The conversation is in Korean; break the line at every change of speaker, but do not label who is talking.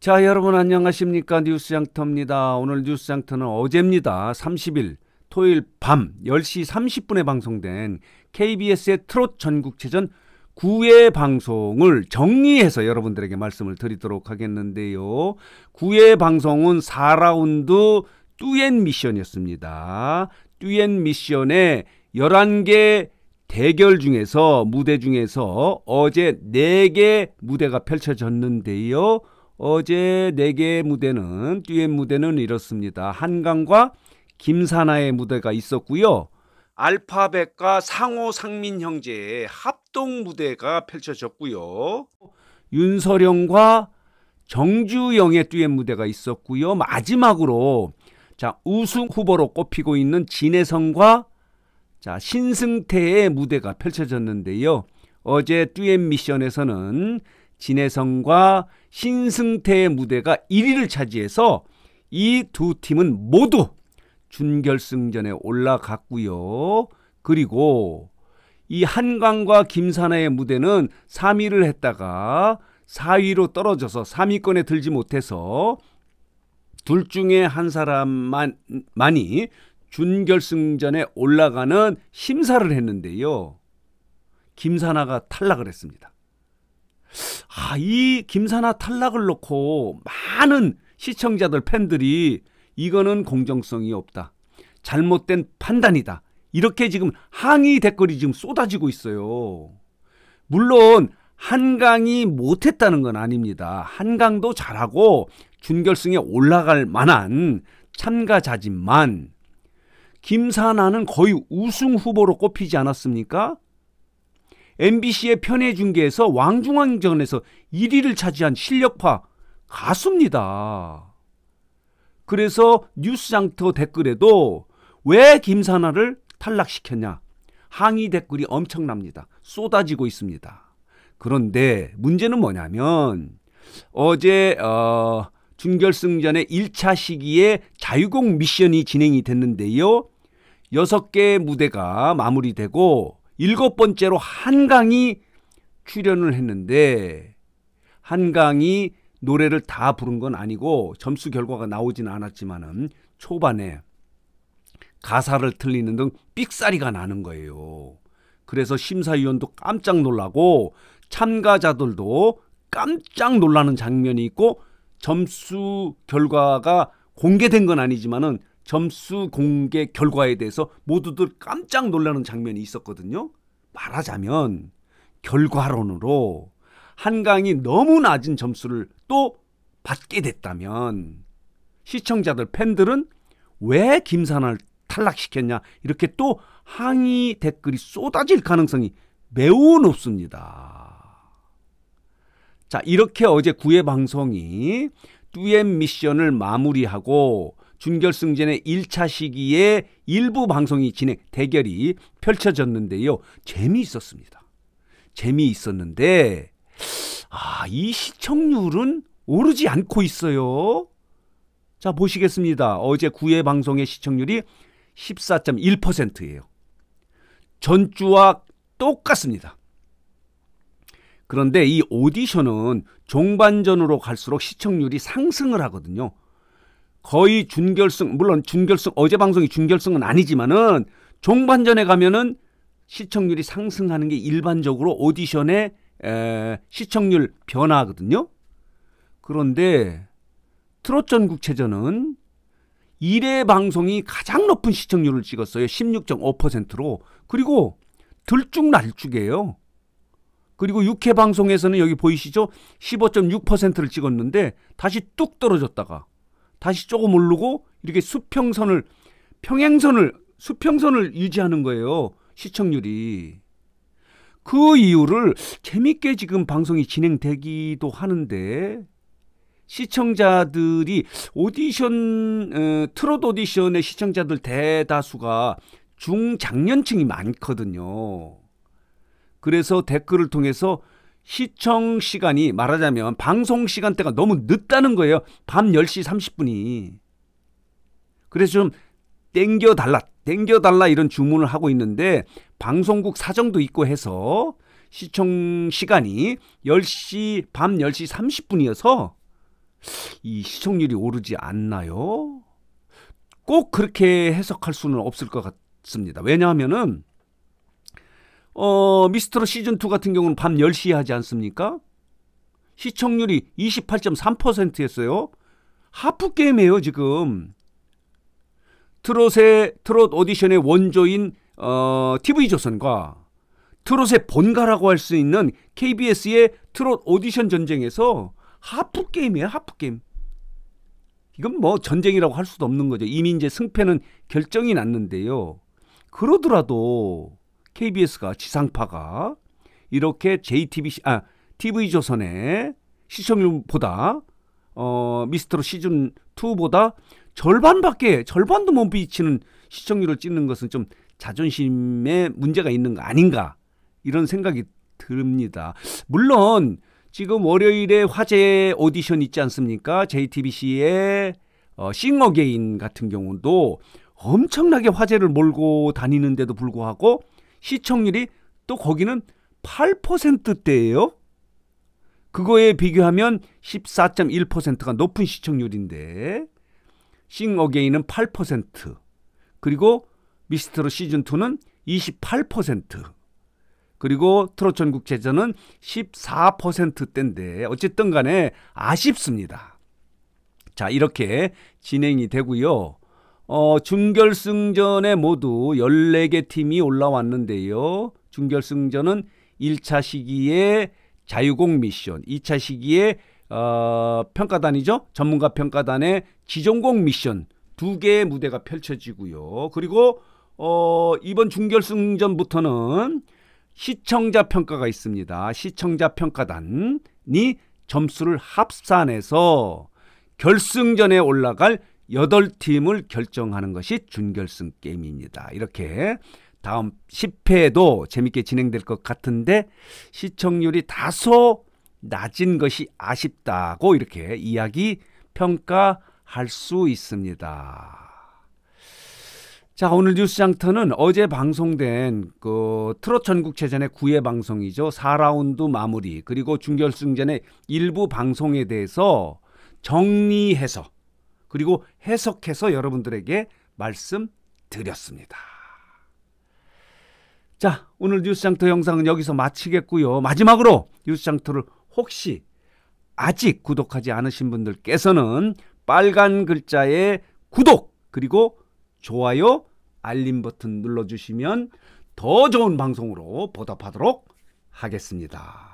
자, 여러분 안녕하십니까? 뉴스장터입니다. 오늘 뉴스장터는 어제입니다. 30일 토요일 밤 10시 30분에 방송된 KBS의 트롯 전국체전 9회 방송을 정리해서 여러분들에게 말씀을 드리도록 하겠는데요. 9회 방송은 4라운드 듀엔 미션이었습니다. 듀엔미션의 11개 대결 중에서 무대 중에서 어제 4개 무대가 펼쳐졌는데요. 어제 네 개의 무대는 듀엣 무대는 이렇습니다. 한강과 김사나의 무대가 있었고요. 알파벳과 상호 상민 형제의 합동 무대가 펼쳐졌고요. 윤서령과 정주영의 듀엣 무대가 있었고요. 마지막으로 자, 우승 후보로 꼽히고 있는 진혜성과 자, 신승태의 무대가 펼쳐졌는데요. 어제 듀엣 미션에서는 진해성과 신승태의 무대가 1위를 차지해서 이 두 팀은 모두 준결승전에 올라갔고요. 그리고 이 한강과 김산하의 무대는 3위를 했다가 4위로 떨어져서 3위권에 들지 못해서 둘 중에 한 사람만 이 준결승전에 올라가는 심사를 했는데요. 김산하가 탈락을 했습니다. 아, 이 김사나 탈락을 놓고 많은 시청자들 팬들이 이거는 공정성이 없다. 잘못된 판단이다. 이렇게 지금 항의 댓글이 지금 쏟아지고 있어요. 물론 한강이 못했다는 건 아닙니다. 한강도 잘하고 준결승에 올라갈 만한 참가자지만 김사나는 거의 우승 후보로 꼽히지 않았습니까? MBC의 편의 중계에서 왕중왕전에서 1위를 차지한 실력파 가수입니다. 그래서 뉴스장터 댓글에도 왜 김사나를 탈락시켰냐 항의 댓글이 엄청납니다. 쏟아지고 있습니다. 그런데 문제는 뭐냐면 어제 어, 준결승전의 1차 시기에 자유공 미션이 진행이 됐는데요. 6개의 무대가 마무리되고 일곱 번째로 한강이 출연을 했는데 한강이 노래를 다 부른 건 아니고 점수 결과가 나오진 않았지만은 초반에 가사를 틀리는 등 삑사리가 나는 거예요. 그래서 심사위원도 깜짝 놀라고 참가자들도 깜짝 놀라는 장면이 있고 점수 결과가 공개된 건 아니지만은 점수 공개 결과에 대해서 모두들 깜짝 놀라는 장면이 있었거든요. 말하자면 결과론으로 한강이 너무 낮은 점수를 또 받게 됐다면 시청자들 팬들은 왜 김산을 탈락시켰냐 이렇게 또 항의 댓글이 쏟아질 가능성이 매우 높습니다. 자 이렇게 어제 구애 방송이 듀엣 미션을 마무리하고 준결승전의 1차 시기에 일부 방송이 진행 대결이 펼쳐졌는데요. 재미있었습니다. 재미있었는데 아, 이 시청률은 오르지 않고 있어요. 자, 보시겠습니다. 어제 9회 방송의 시청률이 14.1%예요. 전주와 똑같습니다. 그런데 이 오디션은 종반전으로 갈수록 시청률이 상승을 하거든요. 거의 준결승 물론 준결승 어제 방송이 준결승은 아니지만은 종반전에 가면은 시청률이 상승하는 게 일반적으로 오디션의 에, 시청률 변화거든요. 그런데 트롯 전국체전은 1회 방송이 가장 높은 시청률을 찍었어요. 16.5%로. 그리고 들쭉날쭉이에요. 그리고 6회 방송에서는 여기 보이시죠? 15.6%를 찍었는데 다시 뚝 떨어졌다가 다시 조금 오르고 이렇게 수평선을 평행선을 수평선을 유지하는 거예요. 시청률이. 그 이유를 재밌게 지금 방송이 진행되기도 하는데 시청자들이 오디션 어, 트롯 오디션의 시청자들 대다수가 중장년층이 많거든요. 그래서 댓글을 통해서 시청 시간이 말하자면 방송 시간대가 너무 늦다는 거예요. 밤 10시 30분이. 그래서 좀 땡겨달라, 땡겨달라 이런 주문을 하고 있는데 방송국 사정도 있고 해서 시청 시간이 10시, 밤 10시 30분이어서 이 시청률이 오르지 않나요? 꼭 그렇게 해석할 수는 없을 것 같습니다. 왜냐하면은 어, 미스터로 시즌2 같은 경우는 밤 10시에 하지 않습니까? 시청률이 28.3%였어요. 하프 게임이에요, 지금. 트롯의 트롯 오디션의 원조인 어, TV조선과 트롯의 본가라고 할 수 있는 KBS의 트롯 오디션 전쟁에서 하프 게임이에요, 하프 게임. 이건 뭐 전쟁이라고 할 수도 없는 거죠. 이미 이제 승패는 결정이 났는데요. 그러더라도 KBS가 지상파가 이렇게 JTBC 아 TV조선의 시청률보다 어 미스터로 시즌 2보다 절반밖에 절반도 못 비치는 시청률을 찍는 것은 좀 자존심에 문제가 있는 거 아닌가 이런 생각이 듭니다. 물론 지금 월요일에 화제 오디션 있지 않습니까? JTBC의 어, 싱어게인 같은 경우도 엄청나게 화제를 몰고 다니는데도 불구하고 시청률이 또 거기는 8%대예요. 그거에 비교하면 14.1%가 높은 시청률인데 싱 어게인은 8% 그리고 미스트로 시즌 2는 28% 그리고 트롯 전국제전은 14%대인데 어쨌든 간에 아쉽습니다. 자 이렇게 진행이 되고요. 어, 준결승전에 모두 14개 팀이 올라왔는데요. 중결승전은 1차 시기에 자유공 미션, 2차 시기에 어, 평가단이죠. 전문가 평가단의 지정공 미션 두 개의 무대가 펼쳐지고요. 그리고 어, 이번 중결승전부터는 시청자 평가가 있습니다. 시청자 평가단이 점수를 합산해서 결승전에 올라갈 8팀을 결정하는 것이 준결승 게임입니다. 이렇게 다음 10회도 재밌게 진행될 것 같은데 시청률이 다소 낮은 것이 아쉽다고 이렇게 이야기 평가할 수 있습니다. 자, 오늘 뉴스 장터는 어제 방송된 그 트롯 전국체전의 9회 방송이죠. 4라운드 마무리 그리고 준결승전의 일부 방송에 대해서 정리해서 그리고 해석해서 여러분들에게 말씀드렸습니다. 자, 오늘 뉴스장터 영상은 여기서 마치겠고요. 마지막으로 뉴스장터를 혹시 아직 구독하지 않으신 분들께서는 빨간 글자의 구독 그리고 좋아요 알림 버튼 눌러주시면 더 좋은 방송으로 보답하도록 하겠습니다.